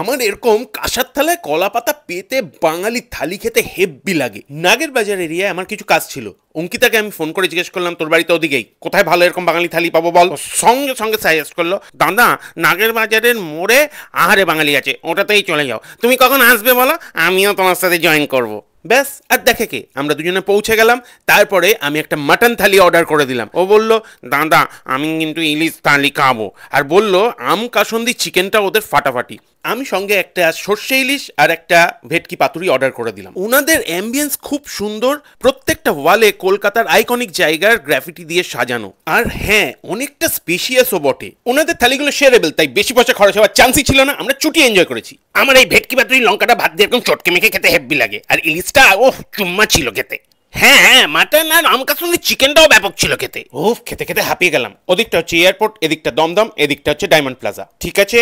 আমার এরকম কাঁসার থালায় কলা পাতা পেতে বাঙালি থালি খেতে হেব্বি লাগে নাগের বাজার এরিয়ায় আমার কিছু কাজ ছিল অঙ্কিতাকে আমি ফোন করে জিজ্ঞেস করলাম তোর বাড়িতে ওদিকেই কোথায় ভালো এরকম বাঙালি থালি পাবো বল সঙ্গে সঙ্গে সাজেস্ট করলো দাদা নাগের বাজারের মোড়ে আহারে বাঙালি আছে ওটাতেই চলে যাও তুমি কখন আসবে বলো আমিও তোমার সাথে জয়েন করব। ব্যাস আর দেখে কে আমরা দুজনে পৌঁছে গেলাম তারপরে আমি একটা মাটন থালি অর্ডার করে দিলাম ও বলল দাদা আমি কিন্তু ইলিশ থালি খাবো আর বলল আম কাসন্দি চিকেনটা ওদের ফাটাফাটি আমি সঙ্গে একটা সর্ষে ইলিশ আর একটা ভেটকি পাতুরি অর্ডার করে দিলাম ওনাদের অ্যাম্বিয়েন্স খুব সুন্দর প্রত্যেকটা ওয়ালে কলকাতার আইকনিক জায়গার গ্রাফিটি দিয়ে সাজানো আর হ্যাঁ অনেকটা স্পেশিয়াসও বটে ওনাদের থালিগুলো শেয়ারেবেল তাই বেশি পয়সা খরচ হওয়ার চান্সই ছিল না আমরা চুটি এনজয় করেছি আমার এই ভেটকি পাতুরি লঙ্কাটা ভাত দিয়ে একদম চটকে মেখে খেতে হেব্বি লাগে আর ইলিশটা ও চুম্মা ছিল খেতে হ্যাঁ হ্যাঁ মাটন আর আমকাসুন্দি চিকেনটাও ব্যাপক ছিল খেতে ওফ খেতে খেতে হাঁপিয়ে গেলাম ওদিকটা হচ্ছে এয়ারপোর্ট এদিকটা দমদম এদিকটা হচ্ছে ডায়মন্ড প্লাজা ঠিক আছে